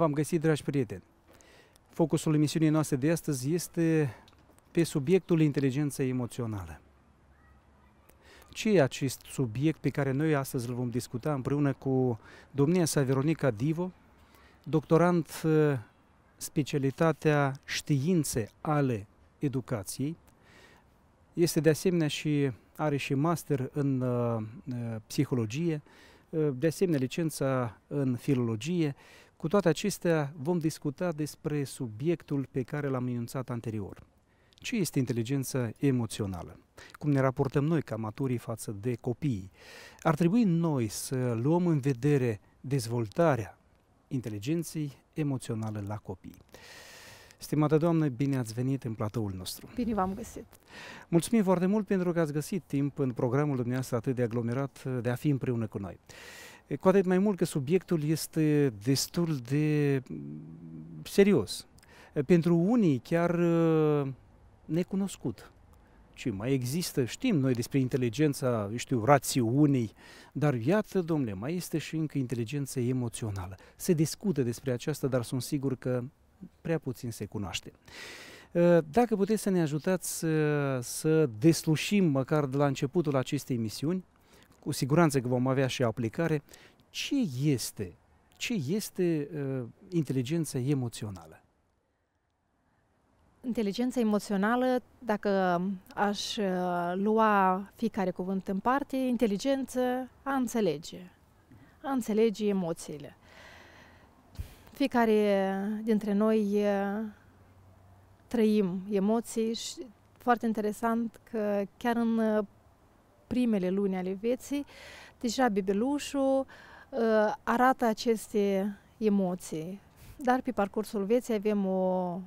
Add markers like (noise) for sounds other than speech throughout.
v-am găsit, dragi prieteni! Focusul emisiunii noastre de astăzi este pe subiectul inteligenței emoționale. Ce e acest subiect pe care noi astăzi îl vom discuta împreună cu domnia sa Veronica Divo, doctorant uh, specialitatea științe ale educației. Este de asemenea și are și master în uh, uh psihologie, uh, de asemenea licența în filologie, cu toate acestea, vom discuta despre subiectul pe care l-am enunțat anterior. Ce este inteligența emoțională? Cum ne raportăm noi ca maturii față de copii? Ar trebui noi să luăm în vedere dezvoltarea inteligenței emoționale la copii. Stimată doamnă, bine ați venit în platoul nostru. Bine v-am găsit. Mulțumim foarte mult pentru că ați găsit timp în programul dumneavoastră atât de aglomerat de a fi împreună cu noi cu atât mai mult că subiectul este destul de mm, serios. Pentru unii chiar necunoscut. Și mai există, știm noi despre inteligența, știu, rațiunii, dar iată, domnule, mai este și încă inteligența emoțională. Se discută despre aceasta, dar sunt sigur că prea puțin se cunoaște. Dacă puteți să ne ajutați să, deslușim măcar de la începutul acestei emisiuni cu siguranță că vom avea și aplicare, ce este, ce este uh, inteligența emoțională? Inteligența emoțională, dacă aș uh, lua fiecare cuvânt în parte, inteligență a înțelege, a înțelege emoțiile. Fiecare dintre noi uh, trăim emoții și foarte interesant că chiar în uh, primele luni ale vieții, deja bebelușul ă, arată aceste emoții. Dar pe parcursul vieții avem o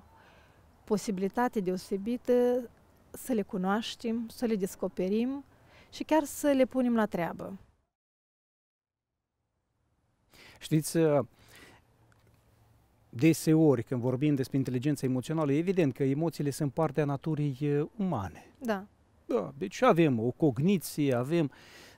posibilitate deosebită să le cunoaștem, să le descoperim și chiar să le punem la treabă. Știți, ă, deseori când vorbim despre inteligența emoțională, evident că emoțiile sunt partea naturii ă, umane. Da. Da, deci avem o cogniție, avem...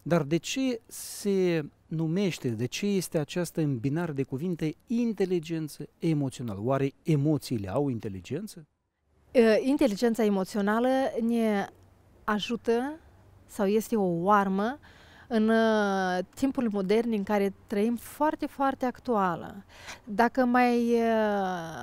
Dar de ce se numește, de ce este această îmbinare de cuvinte inteligență emoțională? Oare emoțiile au inteligență? Ă, inteligența emoțională ne ajută sau este o armă în ă, timpul modern în care trăim foarte, foarte actuală. Dacă mai ă,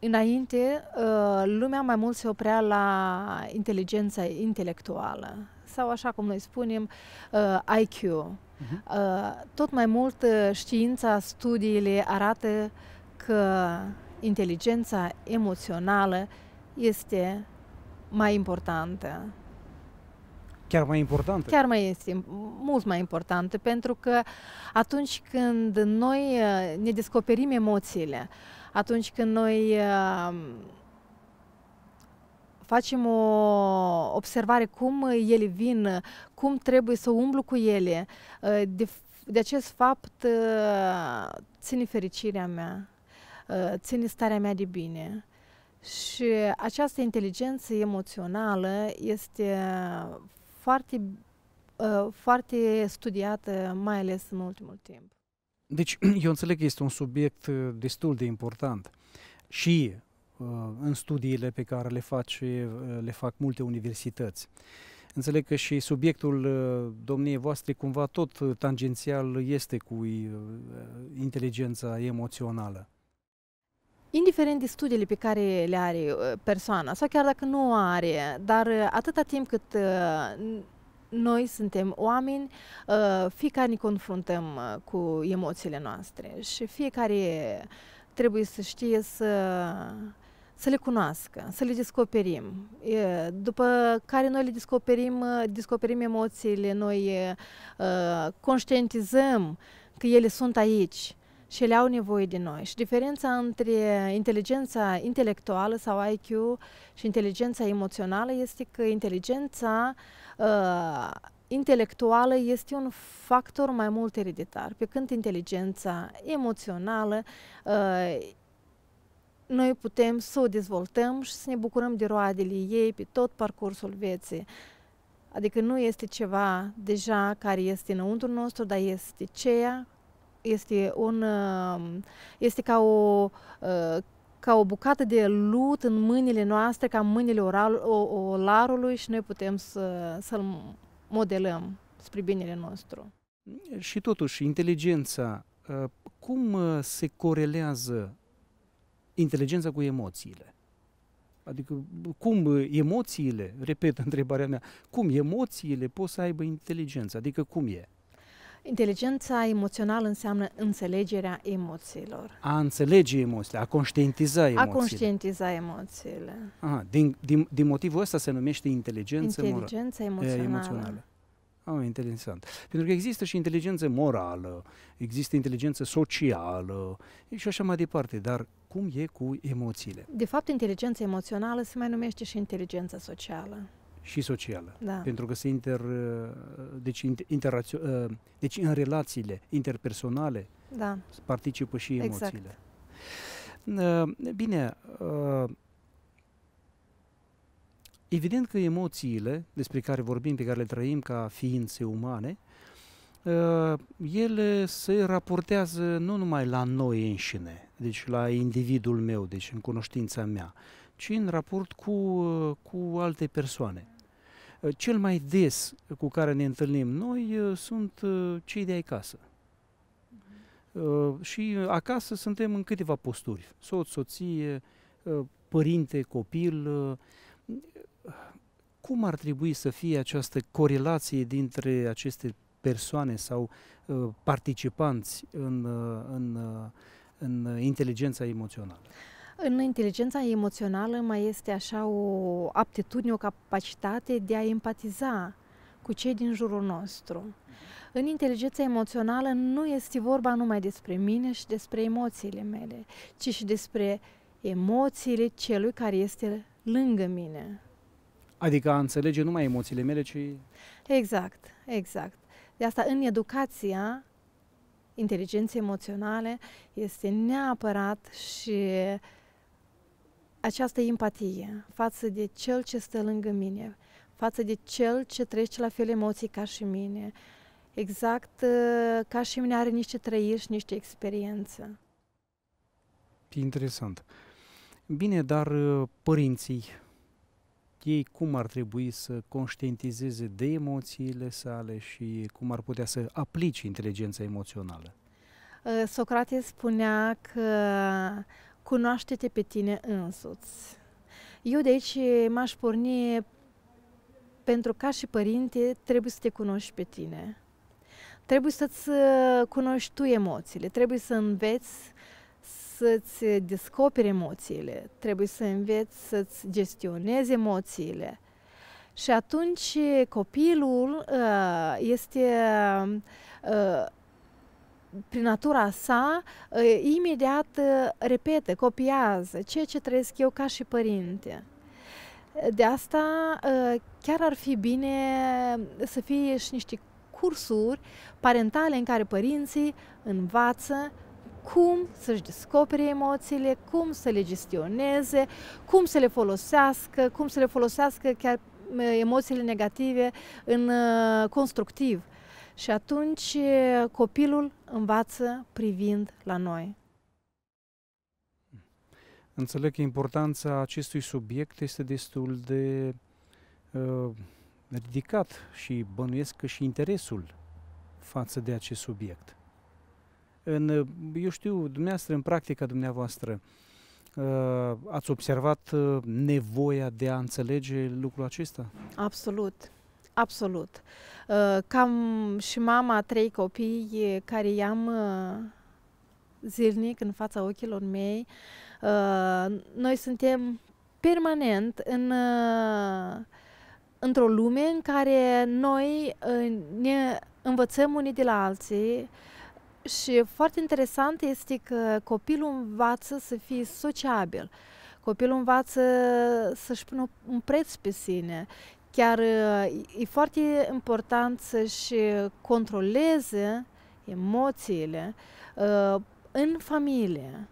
Înainte, uh, lumea mai mult se oprea la inteligența intelectuală sau, așa cum noi spunem, uh, IQ. Mhm. Uh-huh. Tot mai mult uh, știința, studiile arată că inteligența emoțională este mai importantă. Chiar mai importantă? Chiar mai este mult mai importantă, pentru că atunci când noi uh, ne descoperim emoțiile, atunci când noi uh, facem o observare cum ele vin, cum trebuie să umblu cu ele, uh, de, de acest fapt ține fericirea mea, ține starea mea de bine. Și această inteligență emoțională este foarte, uh, foarte studiată, mai ales în ultimul timp. Deci, (clears throat) eu înțeleg că este un subiect uh, destul de important și uh, în studiile pe care le, face, uh, le fac multe universități. Înțeleg că și subiectul uh, domniei voastre cumva tot uh, tangențial este cu uh, inteligența emoțională indiferent de studiile pe care le are uh, persoana sau chiar dacă nu o are, dar uh, atâta timp cât uh, noi suntem oameni, fiecare ne confruntăm cu emoțiile noastre și fiecare trebuie să știe să, să le cunoască, să le descoperim. După care noi le descoperim, descoperim emoțiile, noi conștientizăm că ele sunt aici și ele au nevoie de noi. Și diferența între inteligența intelectuală sau IQ și inteligența emoțională este că inteligența uh, intelectuală este un factor mai mult ereditar, pe când inteligența emoțională uh, noi putem să o dezvoltăm și să ne bucurăm de roadele ei pe tot parcursul vieții. Adică nu este ceva deja care este înăuntru nostru, dar este ceea este, un, um, este ca o uh, ca o bucată de lut în mâinile noastre, ca în mâinile oral, o, olarului și noi putem să, să-l modelăm spre binele nostru. Și totuși, inteligența, uh, cum uh, se corelează inteligența cu emoțiile? Adică cum emoțiile, repet (laughs) întrebarea mea, cum emoțiile pot să aibă inteligență? Adică cum e? Inteligența emoțională înseamnă înțelegerea emoțiilor. A înțelege emoțiile, a conștientiza emoțiile. A conștientiza emoțiile. Aha, din, din, din motivul ăsta se numește inteligență, inteligența morală. emoțională. emoțională. Ah, interesant. Pentru că există și inteligență morală, există inteligență socială și așa mai departe, dar cum e cu emoțiile? De fapt, inteligența emoțională se mai numește și inteligența socială și socială. Da. Pentru că se inter, uh, deci, inter, uh, deci în relațiile interpersonale da. participă și exact. emoțiile. Exact. Bine, evident că emoțiile despre care vorbim, pe care le trăim ca ființe umane, ele se raportează nu numai la noi înșine, deci la individul meu, deci în cunoștința mea, ci în raport cu, cu alte persoane. Eh, cel mai des cu care ne întâlnim noi eh, sunt eh, cei de acasă. Mhm. Și acasă suntem în câteva posturi. Soț, soție, părinte, copil. Cum ar trebui să fie această corelație dintre aceste persoane sau participanți în, în, în inteligența emoțională? În inteligența emoțională mai este așa o aptitudine, o capacitate de a empatiza cu cei din jurul nostru. În inteligența emoțională nu este vorba numai despre mine și despre emoțiile mele, ci și despre emoțiile celui care este lângă mine. Adică a înțelege numai emoțiile mele, ci... Exact, exact. De asta în educația inteligenței emoționale este neapărat și această empatie față de cel ce stă lângă mine, față de cel ce trece la fel emoții ca și mine, exact uh, ca și mine are niște trăiri și niște experiență. Interesant. Bine, dar uh, părinții, ei cum ar trebui să conștientizeze de emoțiile sale și cum ar putea să aplice inteligența emoțională? Uh, Socrate spunea că cunoaște-te pe tine însuți. Eu de aici m-aș porni pentru ca și părinte trebuie să te cunoști pe tine. Trebuie să-ți uh, cunoști tu emoțiile, trebuie să înveți să-ți descoperi emoțiile, trebuie să înveți să-ți gestionezi emoțiile. Și atunci copilul uh, este uh, prin natura sa, imediat repete, copiază ceea ce trăiesc eu ca și părinte. De asta chiar ar fi bine să fie și niște cursuri parentale în care părinții învață cum să-și descopere emoțiile, cum să le gestioneze, cum să le folosească, cum să le folosească chiar emoțiile negative în constructiv. Și atunci copilul învață privind la noi. Înțeleg că importanța acestui subiect este destul de uh, ridicat și bănuiesc că și interesul față de acest subiect. În, eu știu, dumneavoastră, în practica dumneavoastră, uh, ați observat uh, nevoia de a înțelege lucrul acesta? Absolut. Absolut. Uh, cam și mama trei copii eh, care i-am eh, zilnic în fața ochilor mei. Uh, noi suntem permanent în, eh, într-o lume în care noi ne învățăm unii de la alții și foarte interesant este că copilul învață să fie sociabil. Copilul învață să-și pună un preț pe sine. Chiar uh, e foarte important să-și controleze emoțiile uh, în familie.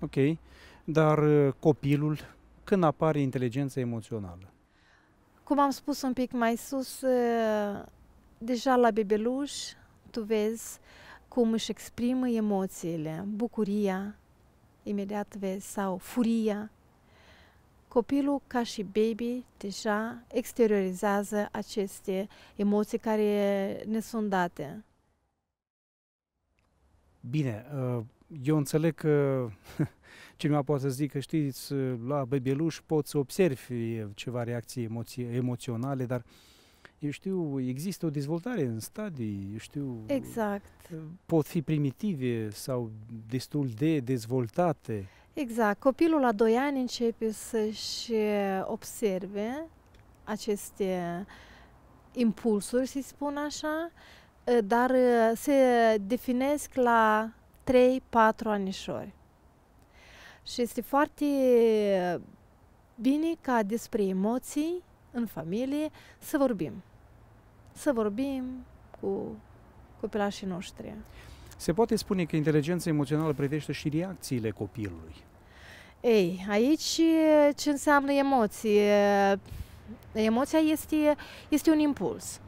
Ok, dar uh, copilul, când apare inteligența emoțională? Cum am spus un pic mai sus, deja la bebeluș tu vezi cum își exprimă emoțiile, bucuria, imediat vezi, sau furia, copilul ca și baby deja exteriorizează aceste emoții care ne sunt date. Bine, uh, eu înțeleg că (laughs) cineva poate să zică, știți, la bebeluș poți să observi ceva reacții emoționale, dar eu știu, există o dezvoltare în stadii, eu știu... Exact. Pot fi primitive sau destul de dezvoltate. Exact. Copilul la 2 ani începe să-și eh, observe aceste impulsuri, să spun așa, eh, dar eh, se definesc la 3-4 anișori. Și este foarte bine ca despre emoții în familie să vorbim. Să vorbim cu copilașii noștri. Se poate spune că inteligența emoțională privește și reacțiile copilului. Ei, aici ce înseamnă emoție? Emoția este, este un impuls.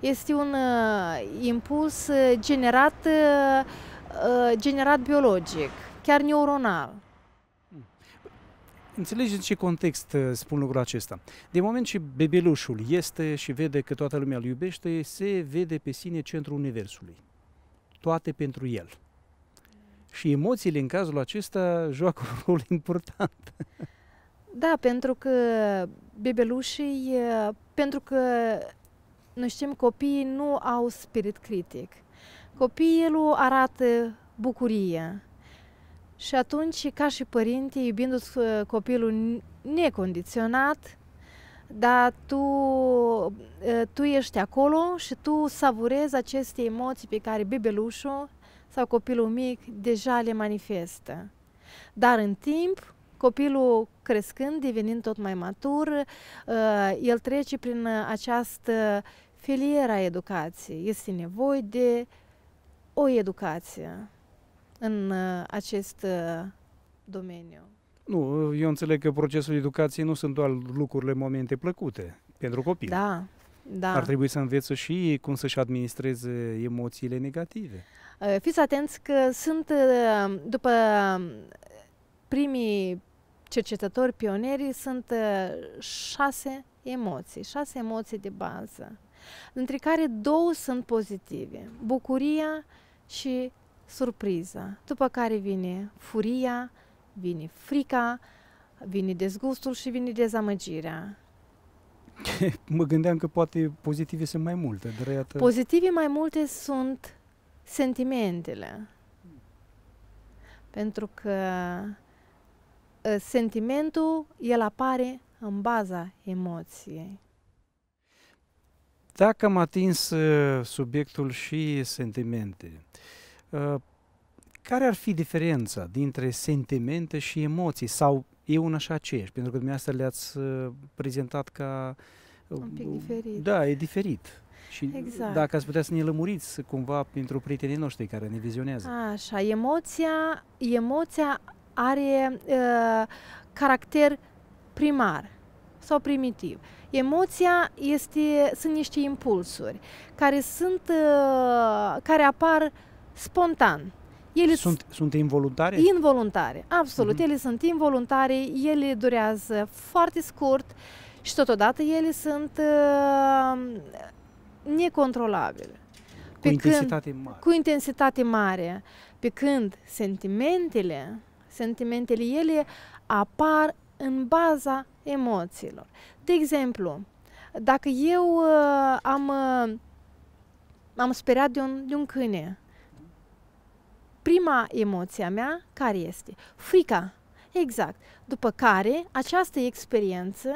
Este un uh, impuls generat, uh, generat biologic, chiar neuronal. Înțelegi în ce context spun lucrul acesta. De moment ce bebelușul este și vede că toată lumea îl iubește, se vede pe sine centrul Universului. Toate pentru el. Și emoțiile în cazul acesta joacă un rol (laughs) important. Da, pentru că bebelușii, pentru că noi știm copiii nu au spirit critic. Copilul arată bucurie. Și atunci, ca și părinte, iubindu-ți uh, copilul necondiționat, dar tu, uh, tu ești acolo și tu savurezi aceste emoții pe care bebelușul sau copilul mic deja le manifestă. Dar în timp, copilul crescând, devenind tot mai matur, uh, el trece prin această filieră a educației. Este nevoie de o educație în uh, acest uh, domeniu. Nu, eu înțeleg că procesul educației nu sunt doar lucrurile, momente plăcute pentru copii. Da, da. Ar trebui să învețe și cum să-și administreze emoțiile negative. Eh, fiți atenți că sunt, eh, după eh, primii cercetători pionieri, sunt șase emoții, șase emoții de bază, dintre care două sunt pozitive, bucuria și surpriza, după care vine furia, vine frica, vine dezgustul și vine dezamăgirea. (laughs) mă gândeam că poate pozitive sunt mai multe, dar iată... Pozitive mai multe sunt sentimentele. Pentru că ă, sentimentul, el apare în baza emoției. Dacă am atins ă, subiectul și sentimente, ă, care ar fi diferența dintre sentimente și emoții? Sau e una și aceeași? Pentru că dumneavoastră le-ați prezentat ca... Un pic diferit. Da, e diferit. Și exact. dacă ați putea să ne lămuriți cumva pentru prietenii noștri care ne vizionează. Așa, emoția, emoția are uh, caracter primar sau primitiv. Emoția este, sunt niște impulsuri care sunt, uh, care apar spontan. Ele sunt, sunt involuntare? Involuntare, absolut. Mm-hmm. Ele sunt involuntare, ele durează foarte scurt și totodată ele sunt uh, necontrolabile. Pe cu când, intensitate mare. Cu intensitate mare. Pe când sentimentele, sentimentele ele apar în baza emoțiilor. De exemplu, dacă eu uh, am, uh, am speriat de un, de un câine, prima emoție a mea care este? Frica Exact. După care, această experiență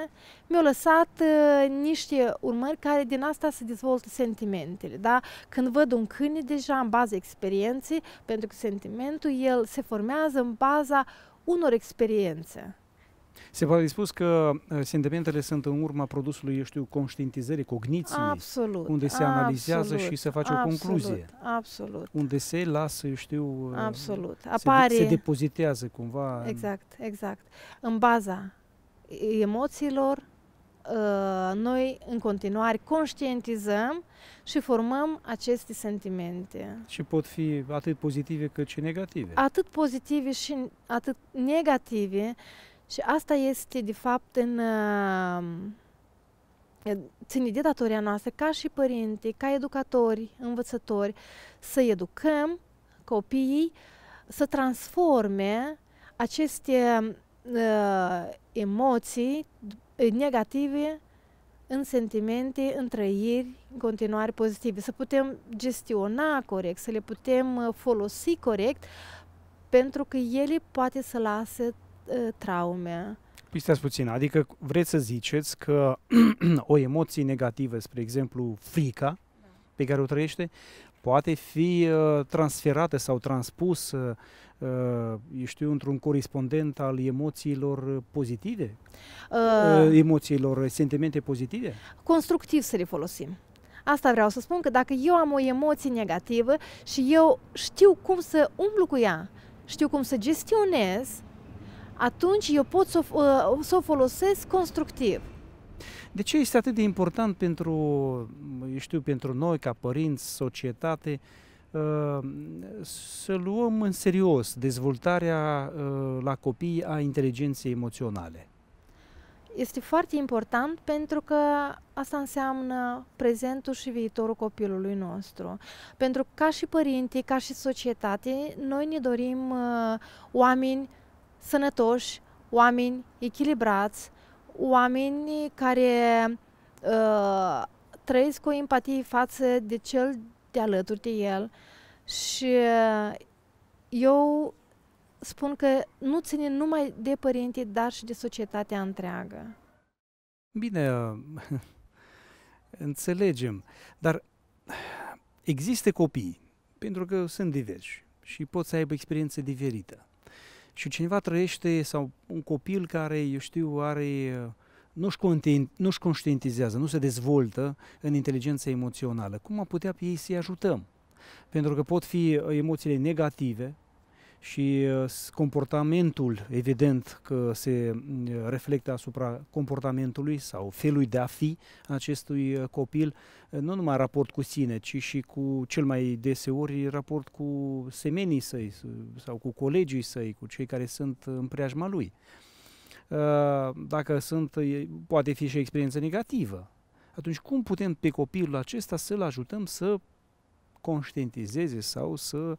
mi-a lăsat uh, niște urmări care din asta se dezvoltă sentimentele. Da? Când văd un câine deja în baza experienței, pentru că sentimentul el se formează în baza unor experiențe. Se poate spus că uh, sentimentele sunt în urma produsului, eu știu, conștientizării, cogniției, absolut, unde se absolut, analizează și se face absolut, o concluzie. Absolut. Unde se lasă, eu știu, uh, absolut. Apare, se, se depozitează cumva. Exact, exact. În baza emoțiilor, uh, noi în continuare conștientizăm și formăm aceste sentimente. Și pot fi atât pozitive cât și negative. Atât pozitive și atât negative și asta este, de fapt, în... Uh, ține de datoria noastră, ca și părinți, ca educatori, învățători, să educăm copiii să transforme aceste uh, emoții negative în sentimente, în trăiri în continuare pozitive, să putem gestiona corect, să le putem uh, folosi corect, pentru că ele poate să lasă Uh, traume. Păi stați puțin, adică vreți să ziceți că (clears throat) o emoție negativă, spre exemplu frica, da. pe care o trăiește, poate fi uh, transferată sau transpusă, uh, eu știu, într-un corespondent al emoțiilor pozitive? Uh, emoțiilor, sentimente pozitive? Constructiv să le folosim. Asta vreau să spun, că dacă eu am o emoție negativă și eu știu cum să umblu cu ea, știu cum să gestionez, atunci eu pot să, uh, să o folosesc constructiv. De ce este atât de important pentru, eu știu, pentru noi ca părinți, societate, uh, să luăm în serios dezvoltarea uh, la copii a inteligenței emoționale? Este foarte important pentru că asta înseamnă prezentul și viitorul copilului nostru. Pentru că ca și părinții, ca și societate, noi ne dorim oameni sănătoși, oameni echilibrați, oameni care uh, trăiesc cu empatie față de cel de alături de el și eu spun că nu ține numai de părinți, dar și de societatea întreagă. Bine, uh, (laughs) înțelegem, dar există copii, pentru că sunt diversi și pot să aibă experiență diferită și cineva trăiește sau un copil care, eu știu, are nu-și, nu-și conștientizează, nu se dezvoltă în inteligența emoțională. Cum am putea pe ei să-i ajutăm? Pentru că pot fi emoțiile negative, și uh, comportamentul, evident că se mm, reflectă asupra comportamentului sau felului de a fi acestui uh, copil, uh, nu numai raport cu sine, ci și cu cel mai deseori raport cu semenii săi sau cu colegii săi, cu cei care sunt în preajma lui. Dacă sunt, poate fi și experiență negativă, atunci cum putem pe copilul acesta să-l ajutăm să conștientizeze sau să uh,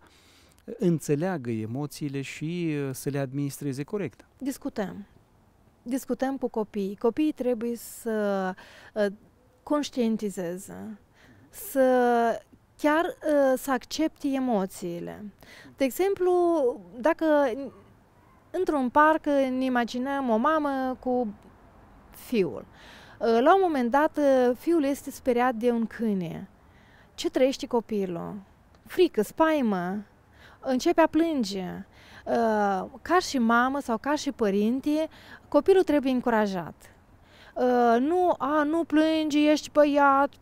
înțeleagă emoțiile și uh, să le administreze corect. Discutăm. Discutăm cu copiii. Copiii trebuie să uh, conștientizeze, să chiar uh, să accepte emoțiile. De exemplu, dacă într-un parc ne imaginăm o mamă cu fiul. La un moment dat, fiul este speriat de un câine. Ce trăiește copilul? Frică, spaimă, începe a plânge. Uh, ca și mamă sau ca și părinte, copilul trebuie încurajat. Uh, nu, a, nu plângi, ești băiat,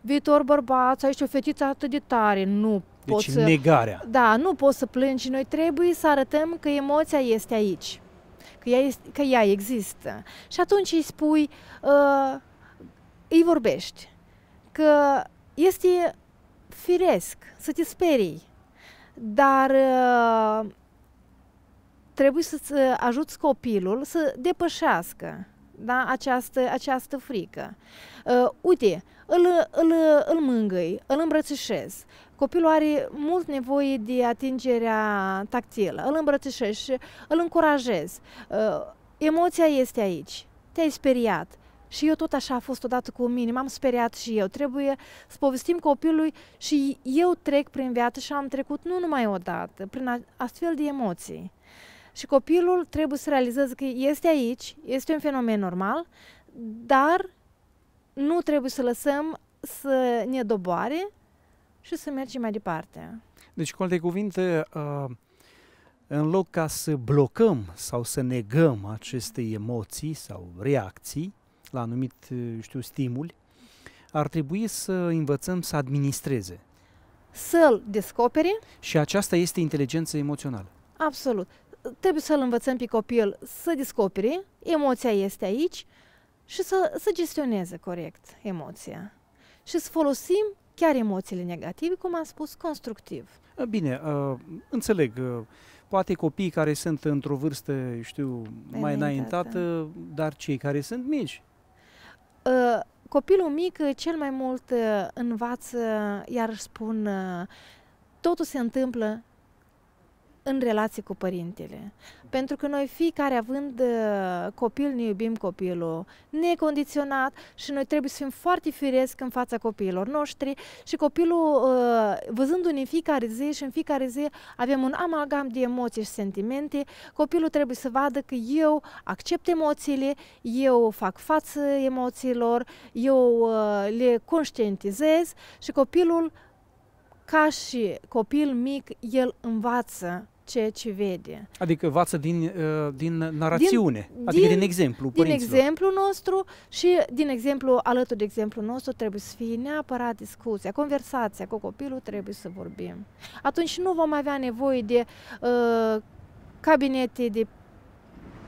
viitor bărbat, sau ești o fetiță atât de tare. Nu, deci poți negarea. da, nu poți să plângi. Noi trebuie să arătăm că emoția este aici, că ea, este, că ea există. Și atunci îi spui, uh, îi vorbești, că este firesc să te sperii, dar uh, trebuie să-ți uh, ajuți copilul să depășească da, această, această frică. Uh, uite, îl, îl, îl mângâi, îl îmbrățișez. Copilul are mult nevoie de atingerea tactilă. Îl îmbrățișez și îl încurajez. Uh, emoția este aici. Te-ai speriat. Și eu tot așa a fost odată cu mine, m-am speriat și eu. Trebuie să povestim copilului și eu trec prin viață și am trecut nu numai odată, prin astfel de emoții. Și copilul trebuie să realizeze că este aici, este un fenomen normal, dar nu trebuie să lăsăm să ne doboare și să mergem mai departe. Deci, cu alte cuvinte, în loc ca să blocăm sau să negăm aceste emoții sau reacții, la anumit, știu, stimuli, ar trebui să învățăm să administreze. Să-l descopere. Și aceasta este inteligența emoțională. Absolut. Trebuie să-l învățăm pe copil să descopere, emoția este aici, și să, să gestioneze corect emoția. Și să folosim chiar emoțiile negative, cum am spus, constructiv. Bine, înțeleg. Poate copiii care sunt într-o vârstă, știu, mai înaintată, dar cei care sunt mici, Ă, copilul mic ă, cel mai mult ă, învață, iar spun, totul se întâmplă în relație cu părintele. Pentru că noi fiecare având uh, copil ne iubim copilul necondiționat și noi trebuie să fim foarte firesc în fața copiilor noștri și copilul uh, văzându-ne în fiecare zi și în fiecare zi avem un amalgam de emoții și sentimente, copilul trebuie să vadă că eu accept emoțiile, eu fac față emoțiilor, eu uh, le conștientizez și copilul ca și copil mic, el învață ceea ce vede. Adică învață din, uh, din narațiune, din, adică din, din exemplu părinților. Din exemplu nostru și din exemplu, alături de exemplu nostru, trebuie să fie neapărat discuția, conversația cu copilul, trebuie să vorbim. Atunci nu vom avea nevoie de uh, cabinete de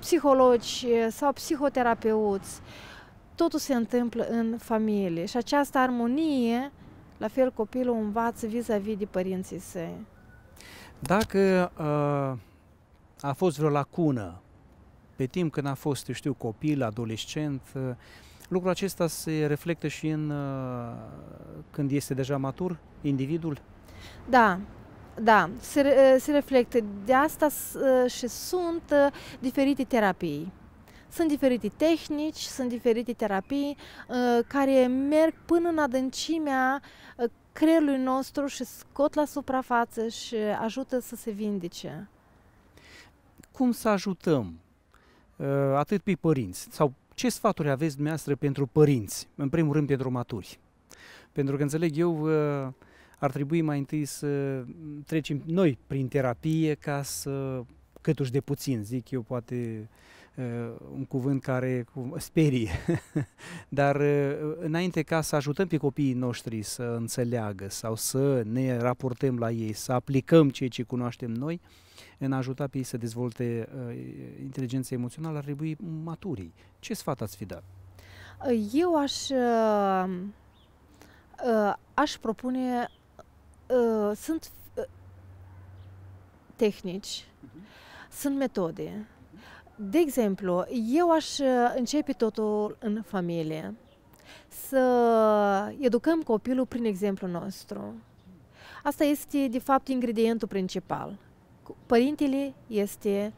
psihologi sau psihoterapeuți. Totul se întâmplă în familie și această armonie, la fel copilul învață vis-a-vis -vis de părinții săi. Dacă uh, a fost vreo lacună pe timp când a fost, eu știu, copil, adolescent, uh, lucrul acesta se reflectă și în uh, când este deja matur individul? Da, da, se, uh, se reflectă. De asta uh, și sunt uh, diferite terapii. Sunt diferite tehnici, sunt diferite terapii care merg până în adâncimea creierului nostru și scot la suprafață și ajută să se vindece. Cum să ajutăm uh, atât pe părinți sau ce sfaturi aveți dumneavoastră pentru părinți, în primul rând pentru maturi? Pentru că înțeleg eu uh, ar trebui mai întâi să trecem noi prin terapie ca să câtuși de puțin, zic eu, poate Uh, un cuvânt care sperie, (laughs) dar uh, înainte ca să ajutăm pe copiii noștri să înțeleagă sau să ne raportăm la ei, să aplicăm ceea ce cunoaștem noi, în a ajuta pe ei să dezvolte uh, inteligența emoțională ar trebui maturii. Ce sfat ați fi dat? Eu aș, aș propune, sunt tehnici, uh-huh. sunt metode, de exemplu, eu aș uh, începe totul în familie. Să educăm copilul prin exemplu nostru. Asta este, de fapt, ingredientul principal. Părintele este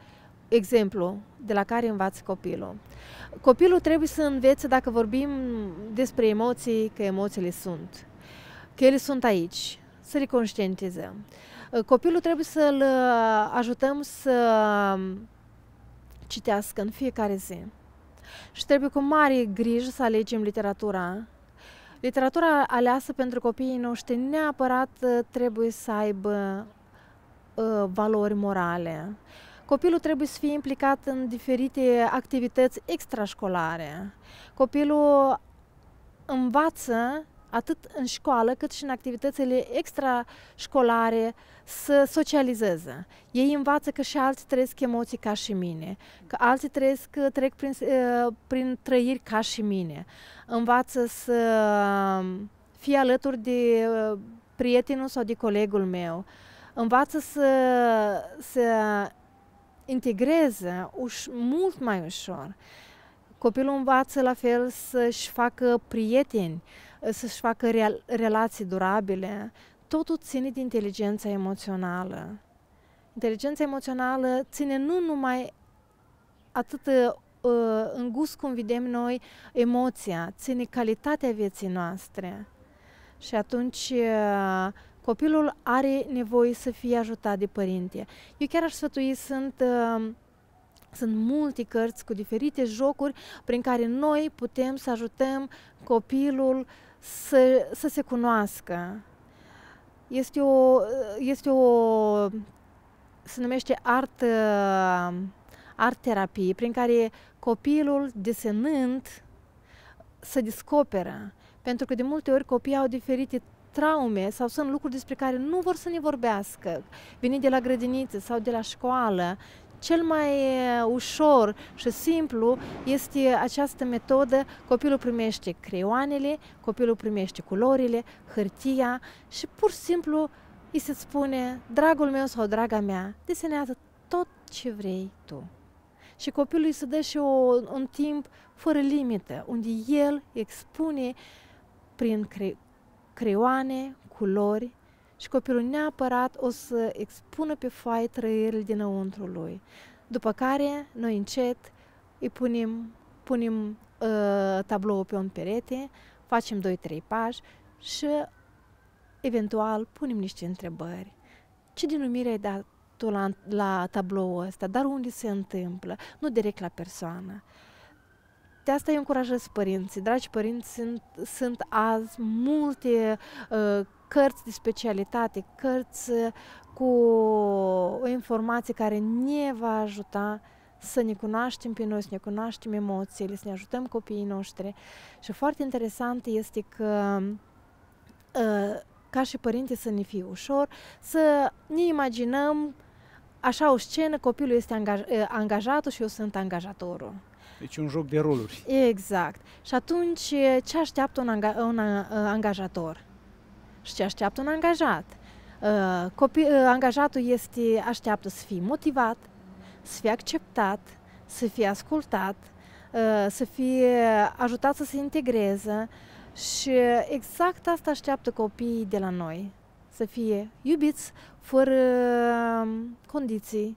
exemplu de la care învață copilul. Copilul trebuie să învețe, dacă vorbim despre emoții, că emoțiile sunt, că ele sunt aici, să le conștientizăm. Uh, copilul trebuie să-l uh, ajutăm să citească în fiecare zi. Și trebuie cu mare grijă să alegem literatura. Literatura aleasă pentru copiii noștri neapărat uh, trebuie să aibă uh, valori morale. Copilul trebuie să fie implicat în diferite activități extrașcolare. Copilul învață atât în școală cât și în activitățile extrașcolare, să socializeze. Ei învață că și alții trăiesc emoții ca și mine, că alții trăiesc, trec prin, ă, prin trăiri ca și mine. Învață să fie alături de ă, prietenul sau de colegul meu. Învață să, să integreze uș, mult mai ușor. Copilul învață la fel să-și facă prieteni, uh, să-și facă real, relații durabile, totul ține de inteligența emoțională. Inteligența emoțională ține nu numai atât uh, în gust cum vedem noi emoția, ține calitatea vieții noastre. Și atunci uh, copilul are nevoie să fie ajutat de părinte. Eu chiar aș sfătui, sunt uh, sunt multe cărți cu diferite jocuri prin care noi putem să ajutăm copilul să, să se cunoască. Este o, este o se numește art, art terapie, prin care copilul desenând să descoperă. Pentru că de multe ori copiii au diferite traume sau sunt lucruri despre care nu vor să ne vorbească, vine de la grădiniță sau de la școală cel mai ușor și simplu este această metodă. Copilul primește creioanele, copilul primește culorile, hârtia și pur și simplu îi se spune, dragul meu sau draga mea, desenează tot ce vrei tu. Și copilul îi se dă și o, un timp fără limită, unde el expune prin cre- creioane, culori, și copilul neapărat o să expună pe foaie trăirile dinăuntru lui. După care, noi încet îi punem, punem uh, tabloul pe un perete, facem 2-3 pași și eventual punem niște întrebări. Ce denumire ai dat tu la, la tabloul ăsta? Dar unde se întâmplă? Nu direct la persoană. De asta eu încurajez părinții. Dragi părinți, sunt, sunt azi multe uh, cărți de specialitate, cărți uh, cu o informație care ne va ajuta să ne cunoaștem pe noi, să ne cunoaștem emoțiile, să ne ajutăm copiii noștri. Și foarte interesant este că uh, ca și părinte să ne fie ușor, să ne imaginăm așa o scenă, copilul este angaj, uh, angajatul și eu sunt angajatorul. Deci un joc de roluri. Exact. Și atunci, ce așteaptă un, anga- un angajator? și ce așteaptă un angajat. Uh, copii, uh, angajatul este, așteaptă să fie motivat, să fie acceptat, să fie ascultat, uh, să fie ajutat să se integreze și exact asta așteaptă copiii de la noi. Să fie iubiți fără um, condiții,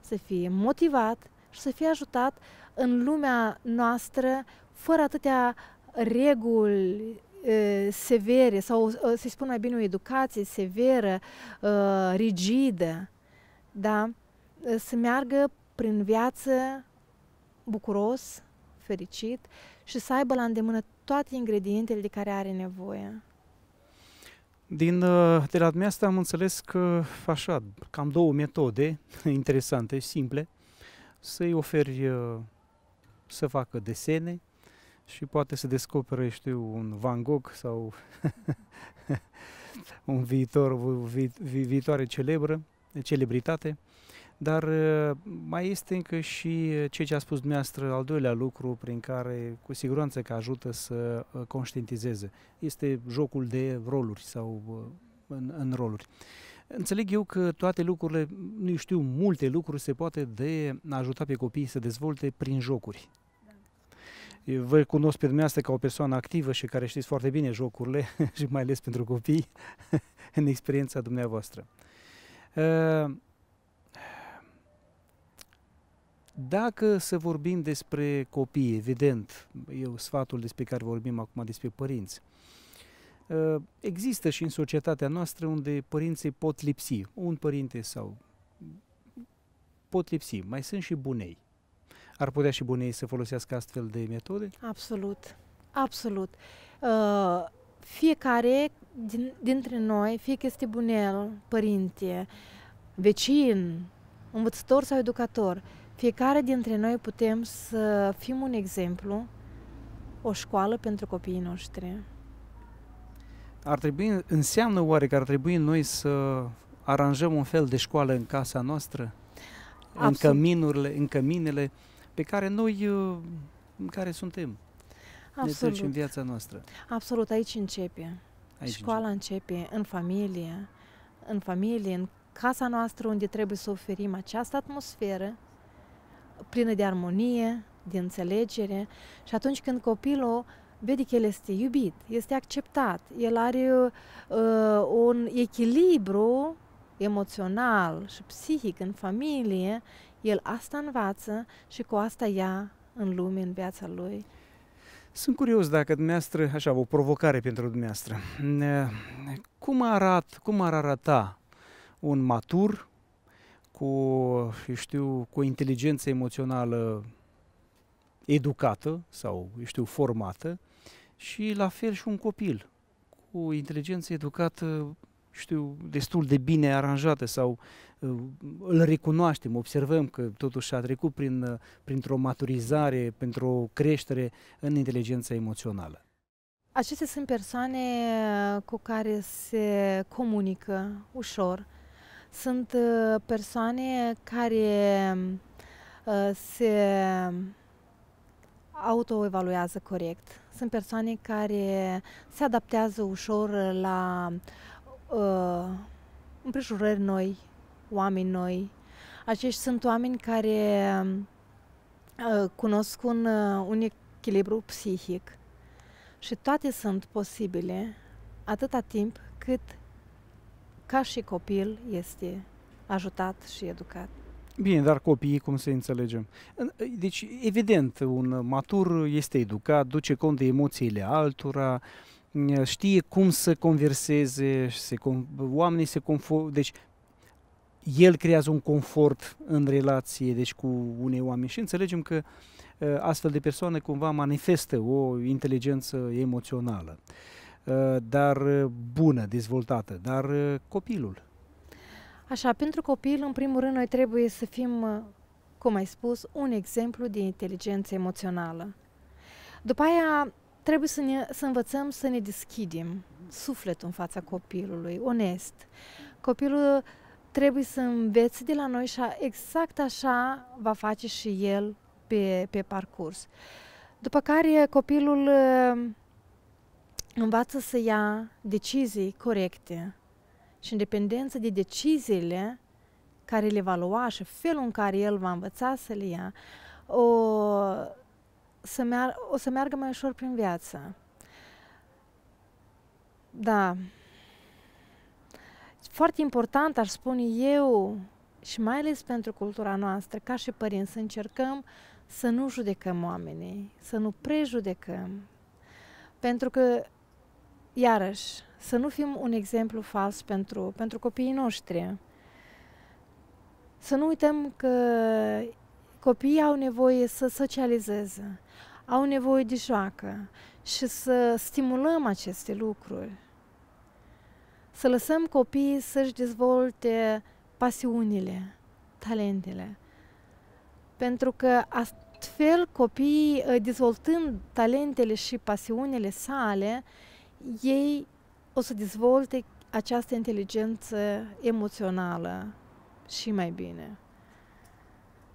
să fie motivat și să fie ajutat în lumea noastră fără atâtea reguli severe sau, să-i spun mai bine, o educație severă, rigidă, da? să meargă prin viață bucuros, fericit și să aibă la îndemână toate ingredientele de care are nevoie. Din, de la dumneavoastră am înțeles că, așa, cam două metode (laughs) interesante, simple, să-i oferi să facă desene, și poate să descopere, știu, un Van Gogh sau (laughs) un viitor, vi, vi, viitoare celebră, celebritate. Dar uh, mai este încă și uh, ceea ce a spus dumneavoastră, al doilea lucru prin care cu siguranță că ajută să uh, conștientizeze. Este jocul de roluri sau în, în roluri. Înțeleg eu că toate lucrurile, nu știu, multe lucruri se poate de ajuta pe copii să dezvolte prin jocuri. Vă cunosc pe dumneavoastră ca o persoană activă și care știți foarte bine jocurile (laughs) și mai ales pentru copii (laughs) în experiența dumneavoastră. Dacă să vorbim despre copii, evident, eu sfatul despre care vorbim acum despre părinți, există și în societatea noastră unde părinții pot lipsi, un părinte sau pot lipsi, mai sunt și bunei ar putea și bunei să folosească astfel de metode? Absolut, absolut. Uh, fiecare din, dintre noi, fie că este bunel, părinte, vecin, învățător sau educator, fiecare dintre noi putem să fim un exemplu, o școală pentru copiii noștri. Ar trebui, înseamnă oare că ar trebui noi să aranjăm un fel de școală în casa noastră? Absolut. În căminurile, în căminele pe care noi, uh, în care suntem. Absolut. Ne ducem viața noastră. Absolut, aici începe. Aici Școala începe. începe, în familie, în familie, în casa noastră unde trebuie să oferim această atmosferă plină de armonie, de înțelegere și atunci când copilul vede că el este iubit, este acceptat, el are uh, un echilibru emoțional și psihic în familie, el asta învață și cu asta ia în lume, în viața lui. Sunt curios dacă dumneavoastră, așa, o provocare pentru dumneavoastră. Cum, arat, cum ar arăta un matur cu, eu știu, cu inteligență emoțională educată sau, eu știu, formată și la fel și un copil cu inteligență educată știu, destul de bine aranjată sau uh, îl recunoaștem, observăm că totuși a trecut prin, uh, printr-o maturizare, pentru o creștere în inteligența emoțională. Acestea sunt persoane uh, cu care se comunică ușor. Sunt persoane care se autoevaluează corect. Sunt persoane care se adaptează ușor la uh, împrejurări noi, oameni noi. Acești sunt oameni care uh, cunosc un, uh, un echilibru psihic și toate sunt posibile atâta timp cât ca și copil este ajutat și educat. Bine, dar copiii cum să înțelegem? Deci, evident, un matur este educat, duce cont de emoțiile altora, uh, știe cum să converseze, se, oamenii se confort, deci el creează un confort în relație, deci cu unei oameni și înțelegem că ă, astfel de persoane cumva manifestă o inteligență emoțională, ă, dar bună, dezvoltată, dar ă, copilul. Așa, pentru copil, în primul rând, noi trebuie să fim, cum ai spus, un exemplu de inteligență emoțională. După aia, Trebuie să, ne, să învățăm să ne deschidem sufletul în fața copilului, onest. Copilul trebuie să învețe de la noi și exact așa va face și el pe, pe parcurs. După care copilul uh, învață să ia decizii corecte și în dependență de deciziile care le va lua și felul în care el va învăța să le ia, o, să mear, o să meargă mai ușor prin viață. Da. Foarte important, aș spune eu, și mai ales pentru cultura noastră, ca și părinți, să încercăm să nu judecăm oamenii, să nu prejudecăm. Pentru că, iarăși, să nu fim un exemplu fals pentru, pentru copiii noștri. Să nu uităm că Copiii au nevoie să socializeze, au nevoie de joacă și să stimulăm aceste lucruri. Să lăsăm copiii să-și dezvolte pasiunile, talentele. Pentru că astfel copiii, ă, dezvoltând talentele și pasiunile sale, ei o să dezvolte această inteligență emoțională și mai bine.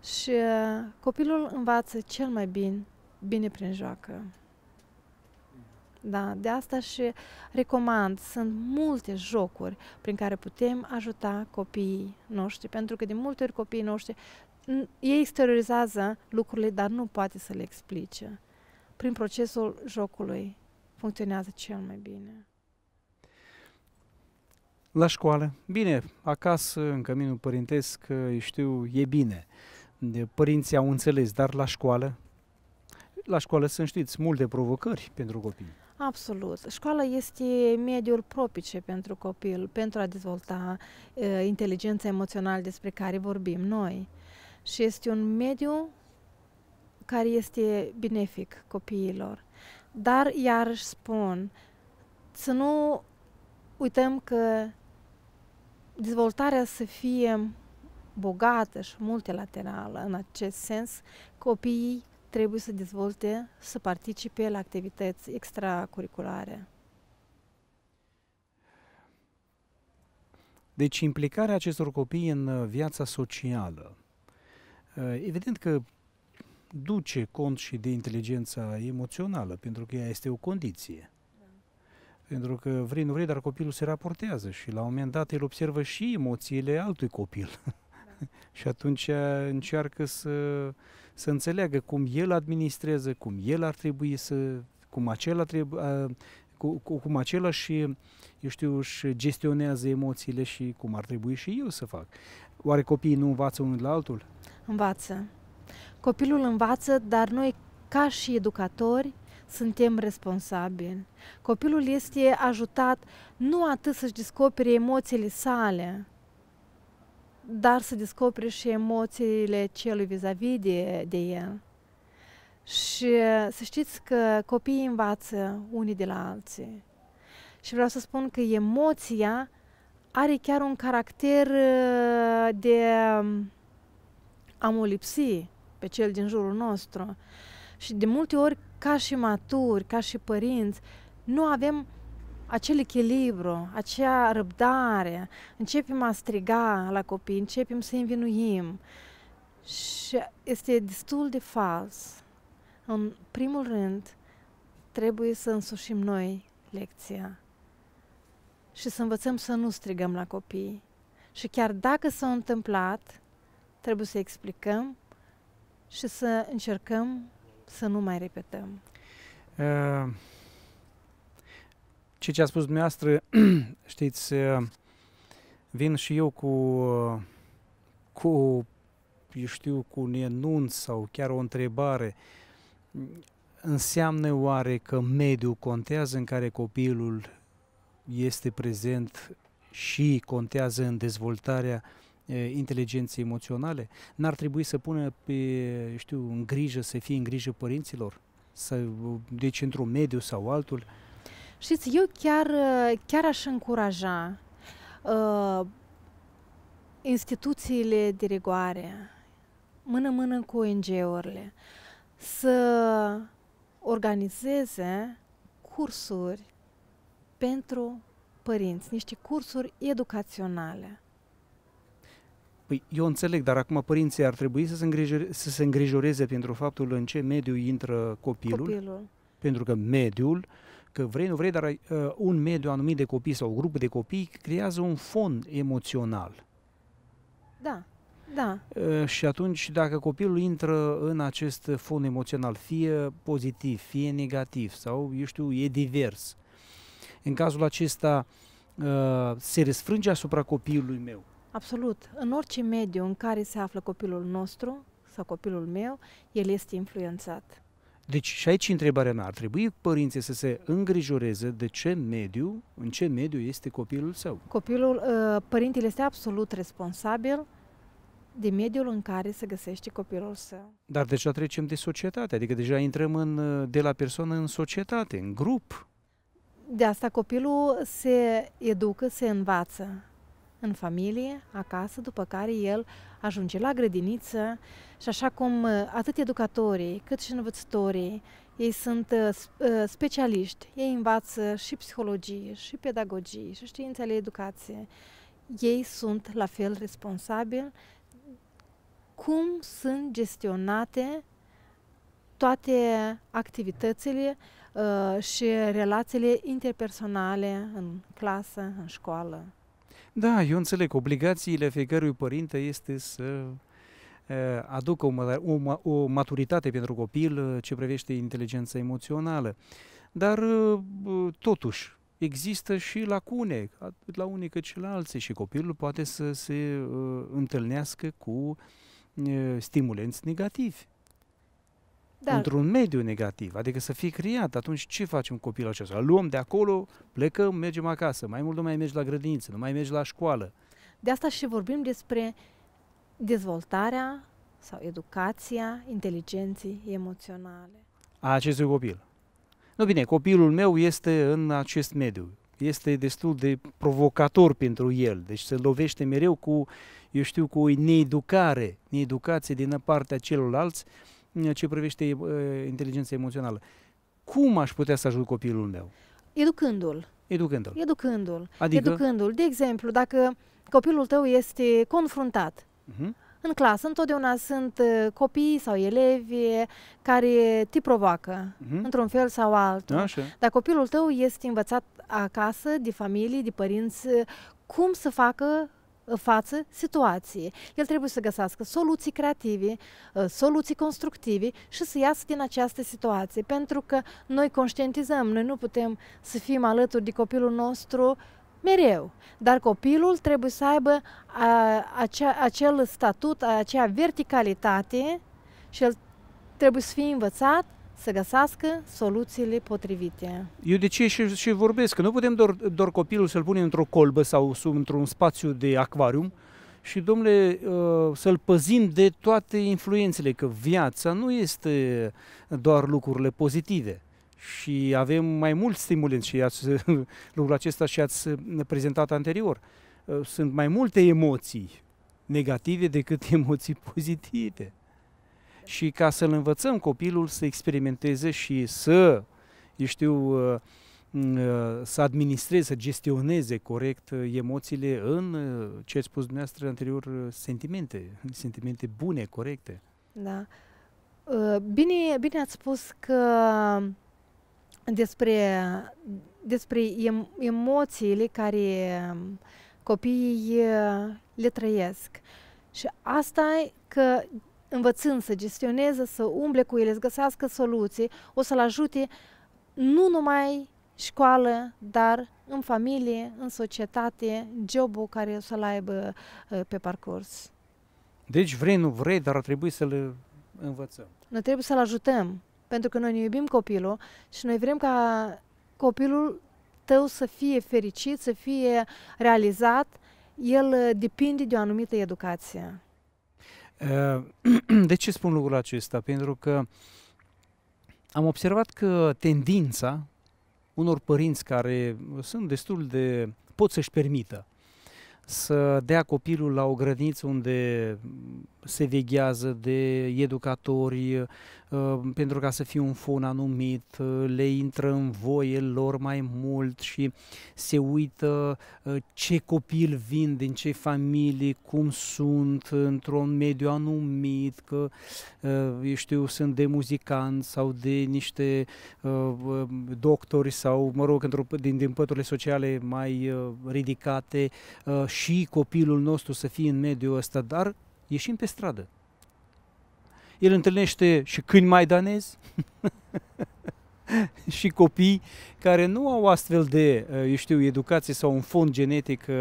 Și uh, copilul învață cel mai bine, bine prin joacă. Da, de asta și recomand, sunt multe jocuri prin care putem ajuta copiii noștri, pentru că de multe ori copiii noștri, ei exteriorizează lucrurile, dar nu poate să le explice. Prin procesul jocului funcționează cel mai bine. La școală, bine, acasă, în căminul părintesc, știu, e bine părinții au înțeles, dar la școală? La școală sunt, știți, multe provocări pentru copii. Absolut. Școala este mediul propice pentru copil, pentru a dezvolta uh, inteligența emoțională despre care vorbim noi. Și este un mediu care este benefic copiilor. Dar, iarăși spun, să nu uităm că dezvoltarea să fie bogată și multilaterală. În acest sens, copiii trebuie să dezvolte, să participe la activități extracurriculare. Deci implicarea acestor copii în uh, viața socială. Uh, evident că duce cont și de inteligența emoțională, pentru că ea este o condiție. Pentru că vrei, nu vrei, dar copilul se raportează și la un moment dat el observă și emoțiile altui copil. (laughs) (laughs) și atunci uh, încearcă să, să înțeleagă cum el administrează, cum el ar trebui să, cum acela trebuie, uh, cu, cu, cum acela și, eu știu, își gestionează emoțiile și cum ar trebui și eu să fac. Oare copiii nu învață unul la altul? Învață. Copilul învață, dar noi, ca și educatori, suntem responsabili. Copilul este ajutat nu atât să-și descopere emoțiile sale, dar să descoperi și emoțiile celui vis-a-vis -vis de, de el. Și să știți că copiii învață unii de la alții. Și vreau să spun că emoția are chiar un caracter uh, de um, a pe cel din jurul nostru. Și de multe ori, ca și maturi, ca și părinți, nu avem acel echilibru, acea răbdare, începem a striga la copii, începem să învinuim și este destul de fals. În primul rând, trebuie să însușim noi lecția și să învățăm să nu strigăm la copii. Și chiar dacă s-a întâmplat, trebuie să explicăm și să încercăm să nu mai repetăm. Uh ceea ce a spus dumneavoastră, (clears throat) știți, vin și eu cu, cu, eu știu, cu un enunț sau chiar o întrebare. Înseamnă oare că mediul contează în care copilul este prezent și contează în dezvoltarea inteligenței emoționale? N-ar trebui să pună pe, știu, în grijă, să fie în grijă părinților? Să, deci într-un mediu sau altul? Uh, Știți, eu chiar, chiar aș încuraja uh, instituțiile de rigoare, mână-mână cu ONG-urile, să organizeze cursuri pentru părinți, niște cursuri educaționale. Păi eu înțeleg, dar acum părinții ar trebui să se, îngrijore, să se îngrijoreze pentru faptul în ce mediu intră copilul, copilul. pentru că mediul uh, că vrei, nu vrei, dar uh, un mediu anumit de copii sau un grup de copii creează un fond emoțional. Da, da. Uh, și atunci, dacă copilul intră în acest fond emoțional, fie pozitiv, fie negativ, sau, eu știu, e divers, în cazul acesta uh, se răsfrânge asupra copilului meu. Absolut. În orice mediu în care se află copilul nostru sau copilul meu, el este influențat. Deci și aici întrebarea mea, ar trebui părinții să se îngrijoreze de ce mediu, în ce mediu este copilul său? Copilul, uh, părintele este absolut responsabil de mediul în care se găsește copilul său. Dar deja trecem de societate, adică deja intrăm în, uh, de la persoană în societate, în grup. De asta copilul se educă, se învață în familie, acasă, după care el ajunge la grădiniță și așa cum uh, atât educatorii cât și învățătorii, ei sunt uh, uh, specialiști, ei învață și psihologie, și pedagogie, și științele educației. Ei sunt la fel responsabili cum sunt gestionate toate activitățile uh, și relațiile interpersonale în clasă, în școală. Da, eu înțeleg. Obligațiile fiecărui părinte este să eh, aducă o, o, o maturitate pentru copil eh, ce privește inteligența emoțională. Dar, eh, totuși, există și lacune, atât la unii cât și la alții, și copilul poate să se întâlnească cu stimulenți negativi. Dar... într-un mediu negativ, adică să fie creat, atunci ce facem cu copilul acesta? Îl luăm de acolo, plecăm, mergem acasă, mai mult nu mai mergi la grădiniță, nu mai mergi la școală. De asta și vorbim despre dezvoltarea sau educația inteligenței emoționale. A acestui copil. Nu bine, copilul meu este în acest mediu. Este destul de provocator pentru el, deci se lovește mereu cu, eu știu, cu o needucare, needucație din partea celorlalți, ce privește uh, inteligența emoțională. Cum aș putea să ajut copilul meu? Educându-l. Educându-l. Educându-l. Adică? Educându-l. De exemplu, dacă copilul tău este confruntat uh-huh. În clasă întotdeauna sunt uh, copii sau elevi care te provoacă uh-huh. într-un fel sau altul. Așa. Dar copilul tău este învățat acasă, de familie, de părinți, cum să facă Uh, față situație. El trebuie să găsească soluții creative, uh, soluții constructive și să iasă din această situație, pentru că noi conștientizăm, noi nu putem să fim alături de copilul nostru mereu, dar copilul trebuie să aibă a, acel statut, acea verticalitate și el trebuie să fie învățat să găsească soluțiile potrivite. Eu de ce și, și vorbesc, că nu putem doar, doar copilul să-l punem într-o colbă sau sub, într-un spațiu de acvarium și, domnule, uh, să-l păzim de toate influențele, că viața nu este doar lucrurile pozitive și avem mai mulți stimulenți și ați, (laughs) lucrul acesta și ați prezentat anterior. Uh, sunt mai multe emoții negative decât (laughs) emoții pozitive și ca să-l învățăm copilul să experimenteze și să, eu știu, uh, mm, uh, să administreze, să gestioneze corect uh, emoțiile în, ce ați spus dumneavoastră anterior, sentimente, sentimente bune, corecte. Da. Bine, bine ați spus că despre, despre emoțiile care um, copiii le trăiesc. Și asta e că învățând să gestioneze, să umble cu ele, să găsească soluții, o să-l ajute nu numai școală, dar în familie, în societate, jobul care o să-l aibă ă, pe parcurs. Deci vrei, nu vrei, dar ar trebui să l învățăm. Noi trebuie să-l ajutăm, pentru că noi ne iubim copilul și noi vrem ca copilul tău să fie fericit, să fie realizat. El ă, depinde de o anumită educație. Ehm, (clears throat) de ce spun lucrul acesta? Pentru că am observat că tendința unor părinți care sunt destul de pot să-și permită să dea copilul la o grădiniță unde se veghează de educatori uh, pentru ca să fie un fon anumit, uh, le intră în voie lor mai mult și se uită uh, ce copil vin, din ce familii, cum sunt într-un mediu anumit, că eu știu, sunt de muzicanți sau de niște doctori sau, mă rog, din, din păturile sociale mai ridicate și copilul nostru să fie în mediul ăsta, dar ieșim pe stradă. El întâlnește și câini maidanezi (laughs) și copii care nu au astfel de, eu știu, educație sau un fond genetic uh,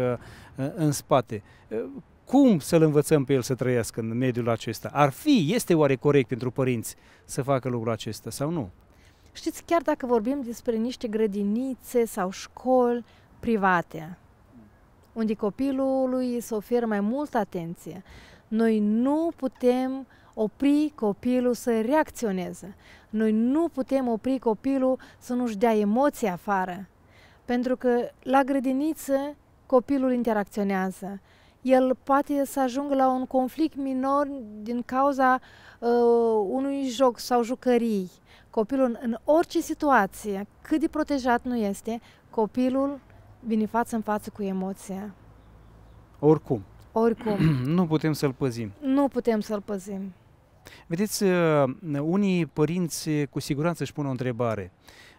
uh, în spate. Uh, cum să-l învățăm pe el să trăiască în mediul acesta? Ar fi, este oare corect pentru părinți să facă lucrul acesta sau nu? Știți, chiar dacă vorbim despre niște grădinițe sau școli private, unde copilului se oferă mai multă atenție, noi nu putem opri copilul să reacționeze. Noi nu putem opri copilul să nu-și dea emoții afară. Pentru că la grădiniță copilul interacționează. El poate să ajungă la un conflict minor din cauza uh, unui joc sau jucării. Copilul în orice situație, cât de protejat nu este, copilul vine față în față cu emoția. Oricum, oricum. (clears throat) nu putem să-l păzim. Nu putem să-l păzim. Vedeți, uh, unii părinți uh, cu siguranță își pun o întrebare.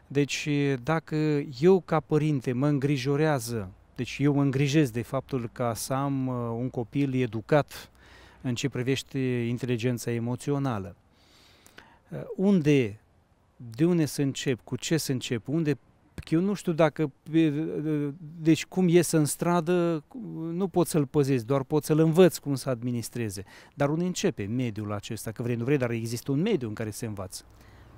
Deci, uh, dacă eu ca părinte mă îngrijorează, deci eu mă îngrijez de faptul că să am un copil educat în ce privește inteligența emoțională, unde, de unde să încep, cu ce să încep, unde eu nu știu dacă, deci cum iese în stradă, nu pot să-l păzesc, doar pot să-l învăț cum să administreze. Dar unde începe mediul acesta, că vrei, nu vrei, dar există un mediu în care se învață.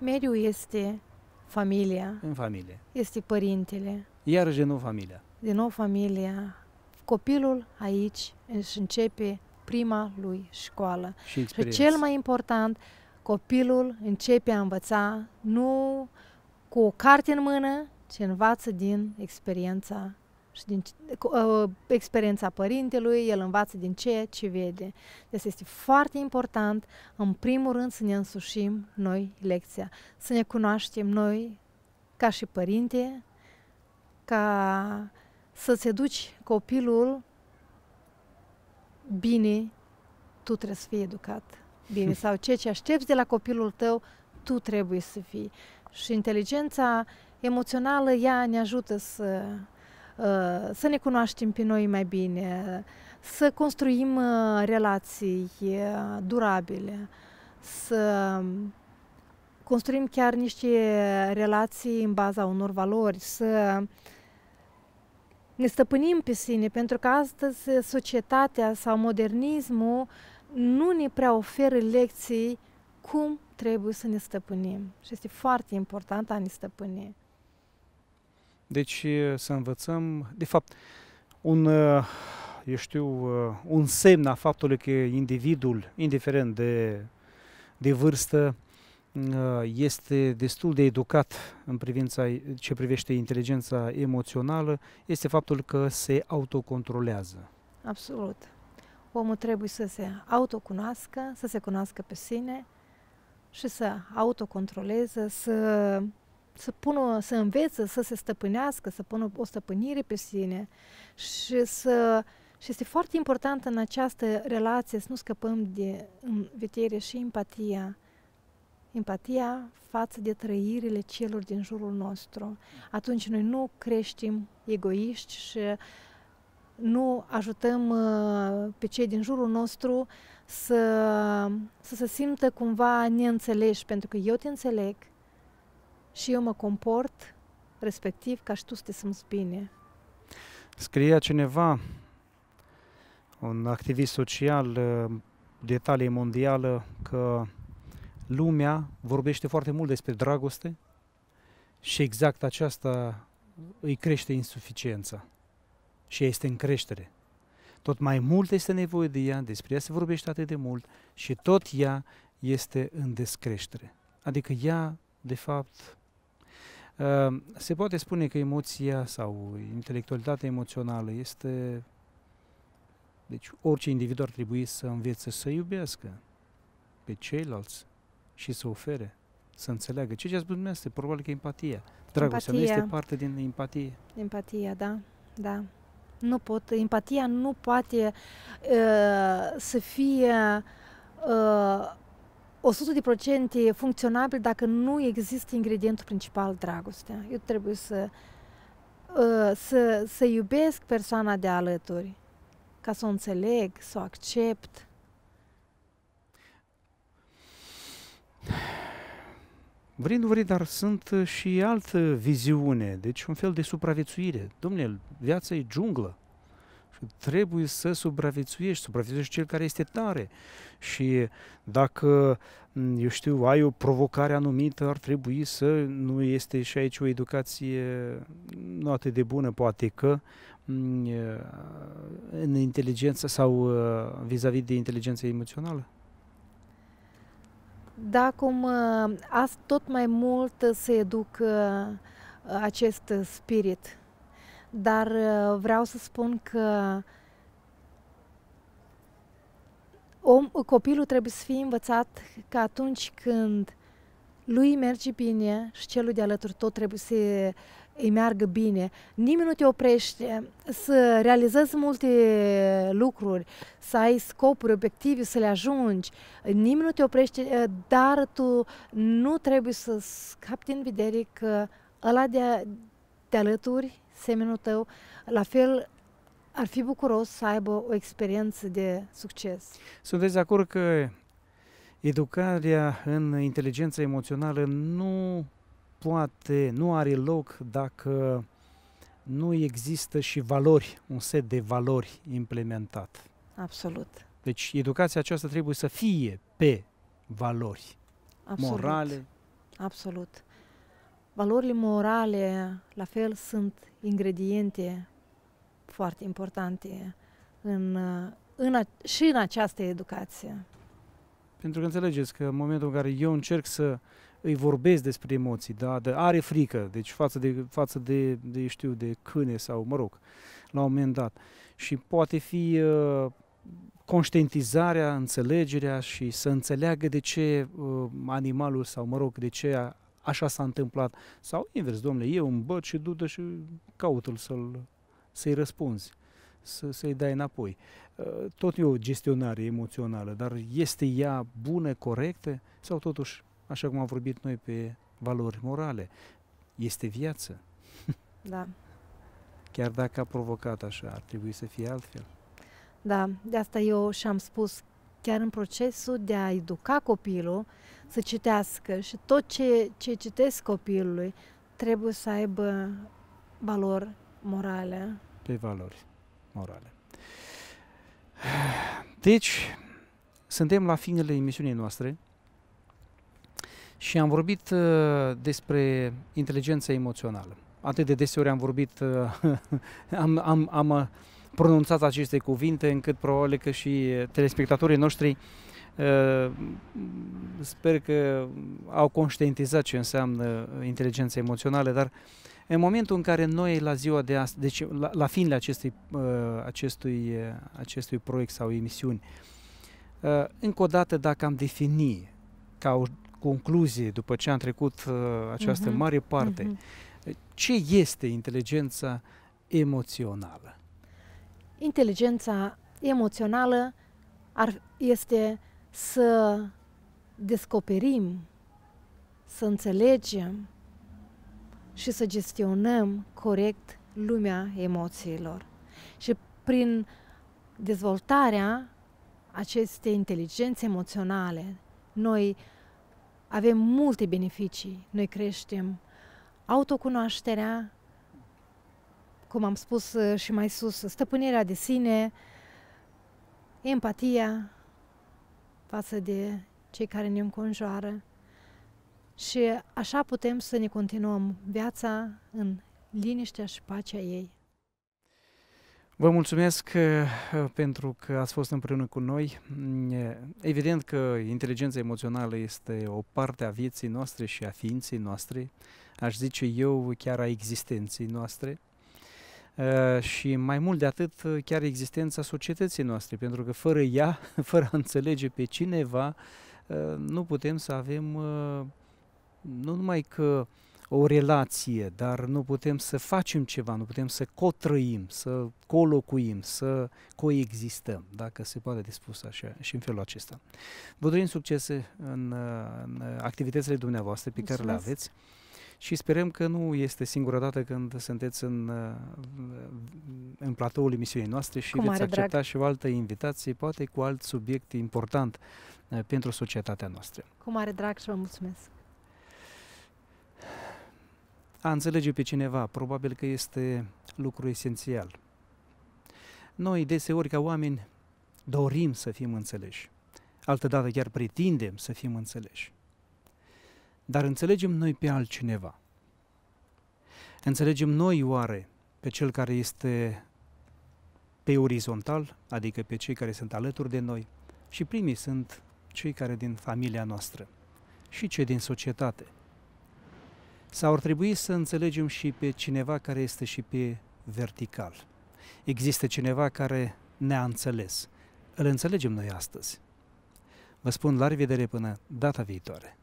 Mediul este familia. În familie. Este părintele. Iar de nou familia. De nou familia. Copilul aici își începe prima lui școală. Și, și cel mai important, copilul începe a învăța nu cu o carte în mână, și învață din experiența și din uh, experiența părintelui, el învață din ceea ce vede. Deci este foarte important, în primul rând, să ne însușim noi lecția, să ne cunoaștem noi ca și părinte, ca să-ți educi copilul bine, tu trebuie să fii educat bine (laughs) sau ceea ce aștepți de la copilul tău, tu trebuie să fii. Și inteligența emoțională, ea ne ajută să, ă, să ne cunoaștem pe noi mai bine, să construim ă, relații durabile, să construim chiar niște relații în baza unor valori, să ne stăpânim pe sine, pentru că astăzi societatea sau modernismul nu ne prea oferă lecții cum trebuie să ne stăpânim. Și este foarte important a ne stăpâni. Deci să învățăm, de fapt, un, eu știu, un semn a faptului că individul, indiferent de, de vârstă, este destul de educat în privința ce privește inteligența emoțională, este faptul că se autocontrolează. Absolut. Omul trebuie să se autocunoască, să se cunoască pe sine și să autocontroleze, să să pună, să învețe, să se stăpânească, să pună o stăpânire pe sine și să și este foarte important în această relație să nu scăpăm de în și empatia. Empatia față de trăirile celor din jurul nostru. Atunci noi nu creștem egoiști și nu ajutăm uh, pe cei din jurul nostru să, să se simtă cumva neînțeleși, pentru că eu te înțeleg, și eu mă comport respectiv ca și tu să te simți bine. Scria cineva, un activist social uh, de talie mondială, că lumea vorbește foarte mult despre dragoste și exact aceasta îi crește insuficiența și este în creștere. Tot mai mult este nevoie de ea, despre ea se vorbește atât de mult și tot ea este în descreștere. Adică ea, de fapt, Ehm, se poate spune că emoția sau intelectualitatea emoțională este... Deci orice individ ar trebui să învețe să iubească pe ceilalți și să ofere, să înțeleagă. Ce ce spus dumneavoastră? Probabil că empatia. Dragostea empatia. nu este parte din empatie. Empatia, da, da. Nu pot, empatia nu poate uh, să fie uh, 100% funcționabil dacă nu există ingredientul principal, dragostea. Eu trebuie să, ă, să, să iubesc persoana de alături, ca să o înțeleg, să o accept. Vrei, nu vrei, dar sunt și altă viziune, deci un fel de supraviețuire. Domnule, viața e junglă trebuie să supraviețuiești, supraviețuiești cel care este tare. Și dacă, eu știu, ai o provocare anumită, ar trebui să nu este și aici o educație nu atât de bună, poate că în inteligență sau vis-a-vis de inteligența emoțională. Da, cum tot mai mult se educă acest spirit dar uh, vreau să spun că om, copilul trebuie să fie învățat că atunci când lui merge bine și celui de alături tot trebuie să îi meargă bine. Nimeni nu te oprește să realizezi multe lucruri, să ai scopuri, obiective, să le ajungi. Nimeni nu te oprește, uh, dar tu nu trebuie să scapi din vedere că ăla de, de alături semenul tău, la fel ar fi bucuros să aibă o experiență de succes. Sunteți de acord că educarea în inteligența emoțională nu poate, nu are loc dacă nu există și valori, un set de valori implementat. Absolut. Deci educația aceasta trebuie să fie pe valori Absolut. morale. Absolut. Valorile morale, la fel, sunt ingrediente foarte importante în, în a, și în această educație. Pentru că înțelegeți că în momentul în care eu încerc să îi vorbesc despre emoții, da? de, are frică, deci față, de, față de, de, știu, de câine sau, mă rog, la un moment dat. Și poate fi uh, conștientizarea, înțelegerea și să înțeleagă de ce uh, animalul sau, mă rog, de ce așa s-a întâmplat. Sau invers, domnule, eu îmi băt și du-te și caută-l să-l, să-i răspunzi, să, să-i dai înapoi. Uh, tot e o gestionare emoțională, dar este ea bună, corectă sau totuși, așa cum am vorbit noi pe valori morale, este viață. (laughs) Da. Chiar dacă a provocat așa, ar trebui să fie altfel. Da, de asta eu și-am spus chiar în procesul de a educa copilul să citească și tot ce, ce citesc copilului trebuie să aibă valori morale. Pe valori morale. (sighs) Deci, suntem la finele emisiunii noastre și am vorbit uh, despre inteligența emoțională. Atât de deseori am vorbit, uh, (laughs) am am, am, am, uh, pronunțați aceste cuvinte, încât probabil că și telespectatorii noștri uh, sper că au conștientizat ce înseamnă inteligența emoțională, dar în momentul în care noi la ziua de azi, deci la, la finele acestui, uh, acestui, uh, acestui proiect sau emisiuni, încă o dată dacă am defini ca o concluzie după ce am trecut această uh-huh. mare parte, uh-huh. ce este inteligența emoțională? Inteligența emoțională ar, este să descoperim, să înțelegem și să gestionăm corect lumea emoțiilor. Și prin dezvoltarea acestei inteligențe emoționale, noi avem multe beneficii. Noi creștem autocunoașterea, cum am spus uh, și mai sus, stăpânirea de sine, empatia față de cei care ne înconjoară. Și așa putem să ne continuăm viața în liniștea și pacea ei. Vă mulțumesc uh, uh, pentru că ați fost împreună cu noi. Mm, evident că inteligența emoțională este o parte a vieții noastre și a ființei noastre, aș zice eu chiar a existenței noastre. Eh, și mai mult de atât eh, chiar existența societății noastre, pentru că fără ea, (laughs) fără a înțelege pe cineva, eh, nu putem să avem nu numai că o relație, dar nu putem să facem ceva, nu putem să cotrăim, să colocuim, să coexistăm, dacă se poate de spus așa și în felul acesta. Vă dorim succes în, în activitățile dumneavoastră pe care le aveți și sperăm că nu este singura dată când sunteți în, uh, în platoul emisiunii noastre și cu veți accepta drag. și o altă invitație, poate cu alt subiect important uh, pentru societatea noastră. Cu mare drag și vă mulțumesc! A înțelege pe cineva probabil că este lucru esențial. Noi deseori ca oameni dorim să fim înțeleși. Altădată chiar pretindem să fim înțeleși. Dar înțelegem noi pe altcineva. Înțelegem noi oare pe cel care este pe orizontal, adică pe cei care sunt alături de noi, și primii sunt cei care din familia noastră și cei din societate. Sau ar trebui să înțelegem și pe cineva care este și pe vertical. Există cineva care ne-a înțeles. Îl înțelegem noi astăzi. Vă spun la revedere până data viitoare.